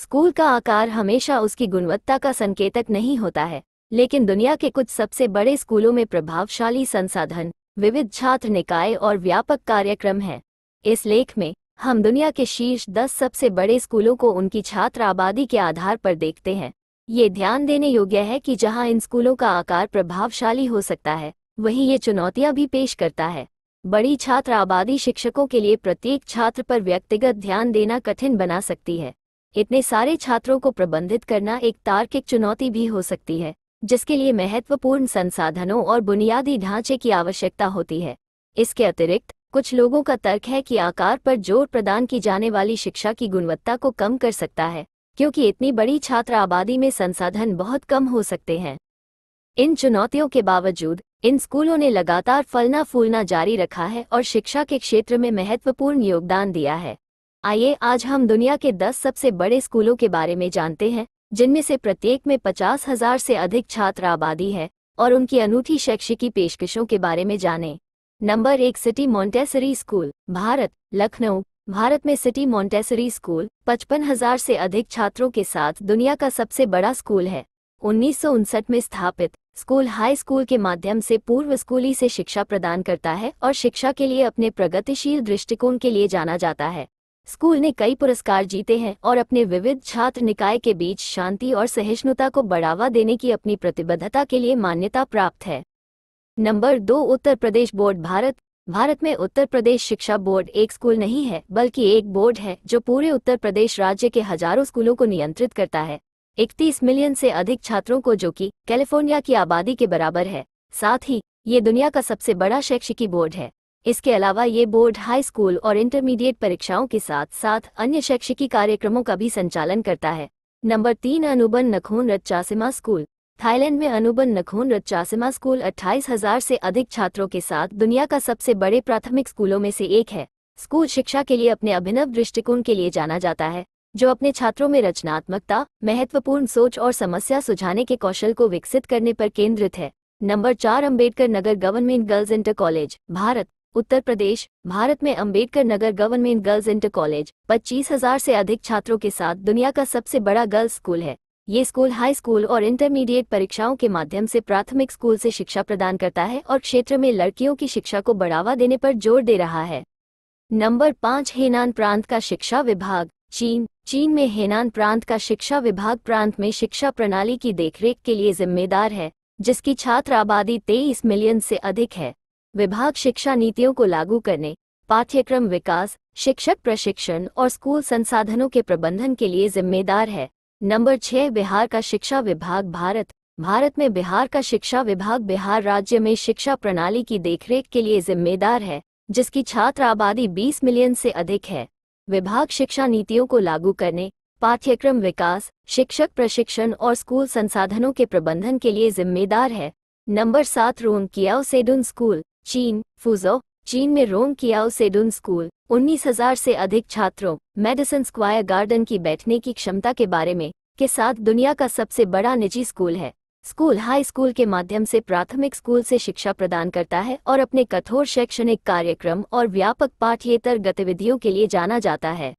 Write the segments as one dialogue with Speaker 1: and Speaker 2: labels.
Speaker 1: school का आकार हमेशा उसकी गुणवत्ता का संकेतक नहीं होता है लेकिन दुनिया के कुछ सबसे बड़े स्कूलों में प्रभावशाली संसाधन विविध छात्र निकाय और व्यापक कार्यक्रम हैं इस लेख में हम दुनिया के शीर्ष दस सबसे बड़े स्कूलों को उनकी छात्र आबादी के आधार पर देखते हैं ये ध्यान देने योग्य है कि जहां इन स्कूलों का आकार प्रभावशाली हो सकता है वहीं ये चुनौतियां भी पेश करता है बड़ी छात्र आबादी शिक्षकों के लिए प्रत्येक छात्र पर व्यक्तिगत ध्यान देना कठिन बना सकती है इतने सारे छात्रों को प्रबंधित करना एक तार्किक चुनौती भी हो सकती है जिसके लिए महत्वपूर्ण संसाधनों और बुनियादी ढांचे की आवश्यकता होती है इसके अतिरिक्त कुछ लोगों का तर्क है कि आकार पर जोर प्रदान की जाने वाली शिक्षा की गुणवत्ता को कम कर सकता है क्योंकि इतनी बड़ी छात्र आबादी में संसाधन बहुत कम हो सकते हैं इन चुनौतियों के बावजूद इन स्कूलों ने लगातार फलना फूलना जारी रखा है और शिक्षा के क्षेत्र में महत्वपूर्ण योगदान दिया है आइए आज हम दुनिया के 10 सबसे बड़े स्कूलों के बारे में जानते हैं जिनमें से प्रत्येक में पचास हजार से अधिक छात्र आबादी है और उनकी अनूठी शैक्षिकी पेशकशों के बारे में जाने नंबर एक city Montessori school Bharat Lucknow Bharat में सिटी मोन्टेसरी स्कूल पचपन हजार से अधिक छात्रों के साथ दुनिया का सबसे बड़ा स्कूल है उन्नीस में स्थापित स्कूल हाई स्कूल के माध्यम से पूर्व स्कूली से शिक्षा प्रदान करता है और शिक्षा के लिए अपने प्रगतिशील दृष्टिकोण के लिए जाना जाता है स्कूल ने कई पुरस्कार जीते हैं और अपने विविध छात्र निकाय के बीच शांति और सहिष्णुता को बढ़ावा देने की अपनी प्रतिबद्धता के लिए मान्यता प्राप्त है नंबर दो उत्तर प्रदेश बोर्ड भारत भारत में उत्तर प्रदेश शिक्षा बोर्ड एक स्कूल नहीं है बल्कि एक बोर्ड है जो पूरे उत्तर प्रदेश राज्य के हजारों स्कूलों को नियंत्रित करता है 31 मिलियन से अधिक छात्रों को जो कि कैलिफोर्निया की आबादी के बराबर है साथ ही ये दुनिया का सबसे बड़ा शैक्षिकी बोर्ड है इसके अलावा ये बोर्ड हाई स्कूल और इंटरमीडिएट परीक्षाओं के साथ साथ अन्य शैक्षिकी कार्यक्रमों का भी संचालन करता है नंबर तीन अनुबन नखोन रचासिमा स्कूल थाईलैंड में अनुबन नखोन रचासिमा स्कूल अट्ठाईस हजार से अधिक छात्रों के साथ दुनिया का सबसे बड़े प्राथमिक स्कूलों में से एक है स्कूल शिक्षा के लिए अपने अभिनव दृष्टिकोण के लिए जाना जाता है जो अपने छात्रों में रचनात्मकता महत्वपूर्ण सोच और समस्या सुझाने के कौशल को विकसित करने पर केंद्रित है नंबर चार Ambedkar Nagar government girls inter college Bharat Uttar Pradesh Bharat में Ambedkar Nagar government girls inter college पच्चीस हजार से अधिक छात्रों के साथ दुनिया का सबसे बड़ा गर्ल्स स्कूल है ये स्कूल हाई स्कूल और इंटरमीडिएट परीक्षाओं के माध्यम से प्राथमिक स्कूल से शिक्षा प्रदान करता है और क्षेत्र में लड़कियों की शिक्षा को बढ़ावा देने पर जोर दे रहा है नंबर पाँच हेनान प्रांत का शिक्षा विभाग चीन चीन में हेनान प्रांत का शिक्षा विभाग प्रांत में शिक्षा प्रणाली की देखरेख के लिए जिम्मेदार है जिसकी छात्र आबादी तेईस मिलियन से अधिक है विभाग शिक्षा नीतियों को लागू करने पाठ्यक्रम विकास शिक्षक प्रशिक्षण और स्कूल संसाधनों के प्रबंधन के लिए जिम्मेदार है नंबर छह बिहार का शिक्षा विभाग भारत भारत में बिहार का शिक्षा विभाग बिहार राज्य में शिक्षा प्रणाली की देखरेख के लिए जिम्मेदार है जिसकी छात्र आबादी 20 मिलियन से अधिक है विभाग शिक्षा नीतियों को लागू करने पाठ्यक्रम विकास शिक्षक प्रशिक्षण और स्कूल संसाधनों के प्रबंधन के लिए जिम्मेदार है नंबर सात रोन किया स्कूल चीन फूजो चीन में रोम किया सेडुन स्कूल 19,000 से अधिक छात्रों मेडिसन स्क्वायर गार्डन की बैठने की क्षमता के बारे में के साथ दुनिया का सबसे बड़ा निजी स्कूल है स्कूल हाई स्कूल के माध्यम से प्राथमिक स्कूल से शिक्षा प्रदान करता है और अपने कठोर शैक्षणिक कार्यक्रम और व्यापक पाठ्येतर गतिविधियों के लिए जाना जाता है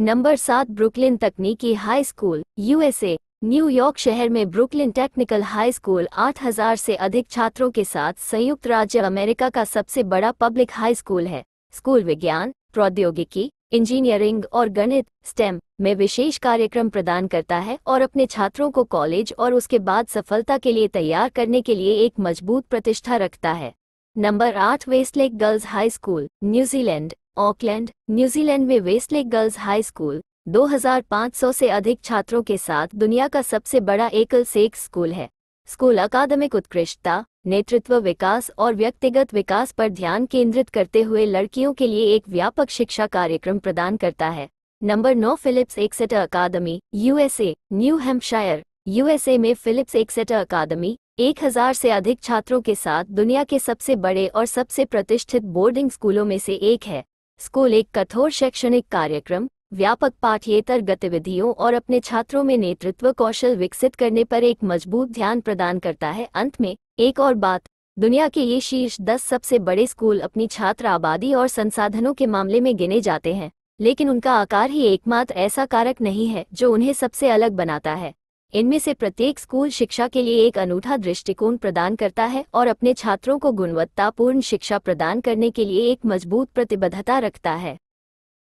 Speaker 1: नंबर सात ब्रुकलिन तकनीकी हाई स्कूल यूएसए न्यूयॉर्क शहर में ब्रुकलिन टेक्निकल हाई स्कूल 8000 से अधिक छात्रों के साथ संयुक्त राज्य अमेरिका का सबसे बड़ा पब्लिक हाई स्कूल है स्कूल विज्ञान प्रौद्योगिकी इंजीनियरिंग और गणित स्टेम में विशेष कार्यक्रम प्रदान करता है और अपने छात्रों को कॉलेज और उसके बाद सफलता के लिए तैयार करने के लिए एक मजबूत प्रतिष्ठा रखता है नंबर आठ Westlake girls high school New Zealand Auckland New Zealand में वेस्टलेक गर्ल्स हाई स्कूल 2500 से अधिक छात्रों के साथ दुनिया का सबसे बड़ा एकल सेक स्कूल है स्कूल अकादमिक उत्कृष्टता नेतृत्व विकास और व्यक्तिगत विकास पर ध्यान केंद्रित करते हुए लड़कियों के लिए एक व्यापक शिक्षा कार्यक्रम प्रदान करता है नंबर नौ Phillips Exeter academy USA New Hampshire USA में फिलिप्स एक्सेटर अकादमी 1000 से अधिक छात्रों के साथ दुनिया के सबसे बड़े और सबसे प्रतिष्ठित बोर्डिंग स्कूलों में से एक है स्कूल एक कठोर शैक्षणिक कार्यक्रम व्यापक पाठ्येतर गतिविधियों और अपने छात्रों में नेतृत्व कौशल विकसित करने पर एक मजबूत ध्यान प्रदान करता है अंत में एक और बात दुनिया के ये शीर्ष दस सबसे बड़े स्कूल अपनी छात्र आबादी और संसाधनों के मामले में गिने जाते हैं लेकिन उनका आकार ही एकमात्र ऐसा कारक नहीं है जो उन्हें सबसे अलग बनाता है इनमें से प्रत्येक स्कूल शिक्षा के लिए एक अनूठा दृष्टिकोण प्रदान करता है और अपने छात्रों को गुणवत्तापूर्ण शिक्षा प्रदान करने के लिए एक मजबूत प्रतिबद्धता रखता है